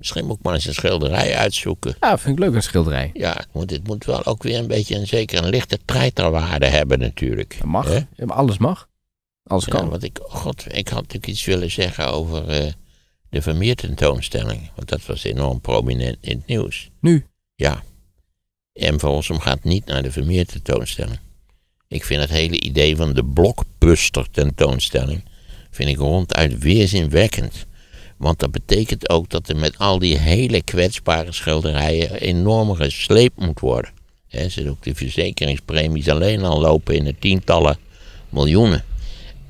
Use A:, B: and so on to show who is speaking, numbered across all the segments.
A: Misschien moet ik maar eens een schilderij uitzoeken. Ja, vind ik leuk een schilderij. Ja, want het moet wel ook weer een beetje een zeker een lichte treiterwaarde hebben natuurlijk. Dat mag, alles mag. Alles ja, kan. Want ik, god, ik had natuurlijk iets willen zeggen over eh, de Vermeer tentoonstelling. Want dat was enorm prominent in het nieuws. Nu? Ja. En om gaat niet naar de Vermeer tentoonstelling. Ik vind het hele idee van de blockbuster tentoonstelling vind ik ronduit weerzinwekkend. Want dat betekent ook dat er met al die hele kwetsbare schilderijen enorm gesleept moet worden. He, ook de verzekeringspremies alleen al lopen in de tientallen miljoenen.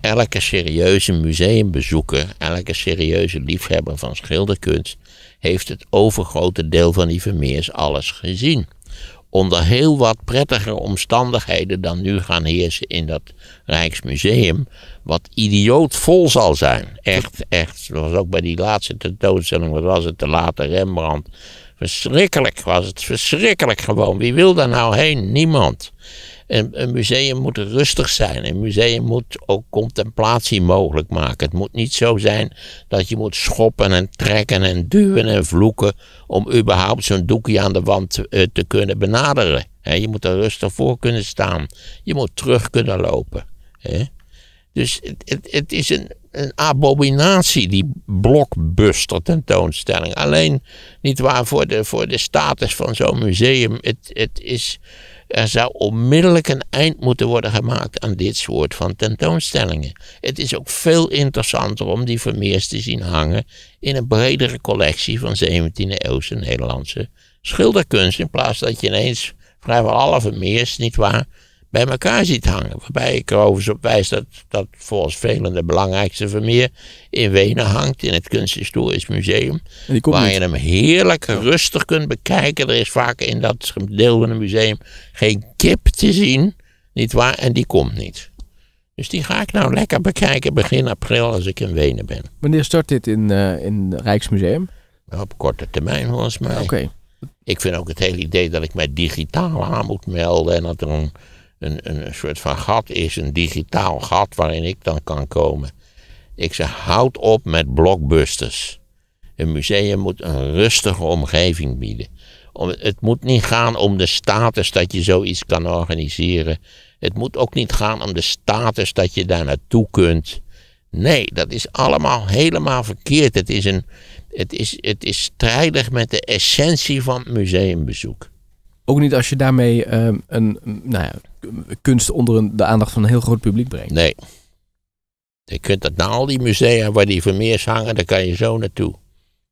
A: Elke serieuze museumbezoeker, elke serieuze liefhebber van schilderkunst, heeft het overgrote deel van die Vermeers alles gezien onder heel wat prettiger omstandigheden dan nu gaan heersen in dat Rijksmuseum. Wat idioot vol zal zijn. Echt, echt. Dat was ook bij die laatste tentoonstelling, wat was het, de late Rembrandt. Verschrikkelijk was het, verschrikkelijk gewoon. Wie wil daar nou heen? Niemand. Een, een, museum moet rustig zijn. Een museum moet ook contemplatie mogelijk maken. Het moet niet zo zijn dat je moet schoppen en trekken en duwen en vloeken om überhaupt zo'n doekje aan de wand eh, te kunnen benaderen. je moet er rustig voor kunnen staan. Je moet terug kunnen lopen. Dus het, het, is een, een abominatie, die blockbuster tentoonstelling. Alleen niet waar voor de, voor de status van zo'n museum. Het, het is, er zou onmiddellijk een eind moeten worden gemaakt aan dit soort van tentoonstellingen. Het is ook veel interessanter om die Vermeers te zien hangen in een bredere collectie van 17e-eeuwse Nederlandse schilderkunst. In plaats dat je ineens vrijwel alle Vermeers, niet waar bij elkaar ziet hangen. Waarbij ik er overigens op wijs dat, dat volgens velen de belangrijkste meer in Wenen hangt, in het Kunsthistorisch Museum. Waar je hem heerlijk rustig kunt bekijken. Er is vaak in dat deel van het museum geen kip te zien, nietwaar? En die komt niet. Dus die ga ik nou lekker bekijken begin april als ik in Wenen ben. Wanneer start dit in, eh, in het Rijksmuseum? Op korte termijn volgens mij. Oké. Ik vind ook het hele idee dat ik mij digitaal aan moet melden en dat er een een, soort van gat is, een digitaal gat waarin ik dan kan komen. Ik zeg, houd op met blockbusters. Een museum moet een rustige omgeving bieden. het moet niet gaan om de status dat je zoiets kan organiseren. Het moet ook niet gaan om de status dat je daar naartoe kunt. Nee, dat is allemaal helemaal verkeerd. Het is, een, het is, het is strijdig met de essentie van museumbezoek. Ook niet als je daarmee ehm, een nou ja, kunst onder de aandacht van een heel groot publiek brengt. Nee. Je kunt dat naar al die musea waar die Vermeers hangen, daar kan je zo naartoe.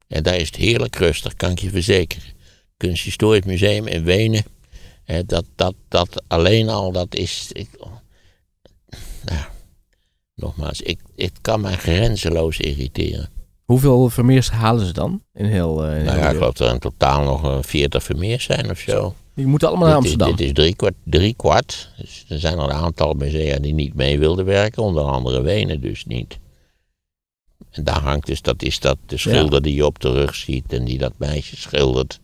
A: En daar is het heerlijk rustig, kan ik je verzekeren. Kunsthistorisch Museum in Wenen, Hè, dat, dat, dat alleen al, dat is... Ik, oh, nou, nogmaals, ik, het kan mij grenzeloos irriteren. Hoeveel Vermeers halen ze dan in heel... Eh, nou ja, ik geloof dat er in totaal nog 40 eh, Vermeers zijn of zo. Die moeten allemaal naar Amsterdam? Is, dit is drie kwart. Drie kwart. Dus er zijn al een aantal musea die niet mee wilden werken, onder andere Wenen dus niet. En daar hangt dus, dat is dat de schilder die je op de rug ziet en die dat meisje schildert.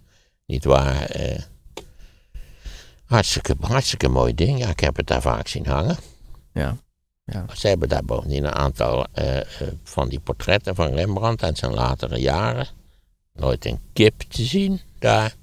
A: Niet waar? Eh, hartstikke, hartstikke mooi ding. Ja, ik heb het daar vaak zien hangen. Ja. Ja. Ze hebben daar bovendien een aantal eh, eh, van die portretten van Rembrandt uit zijn latere jaren. Nooit een kip te zien daar.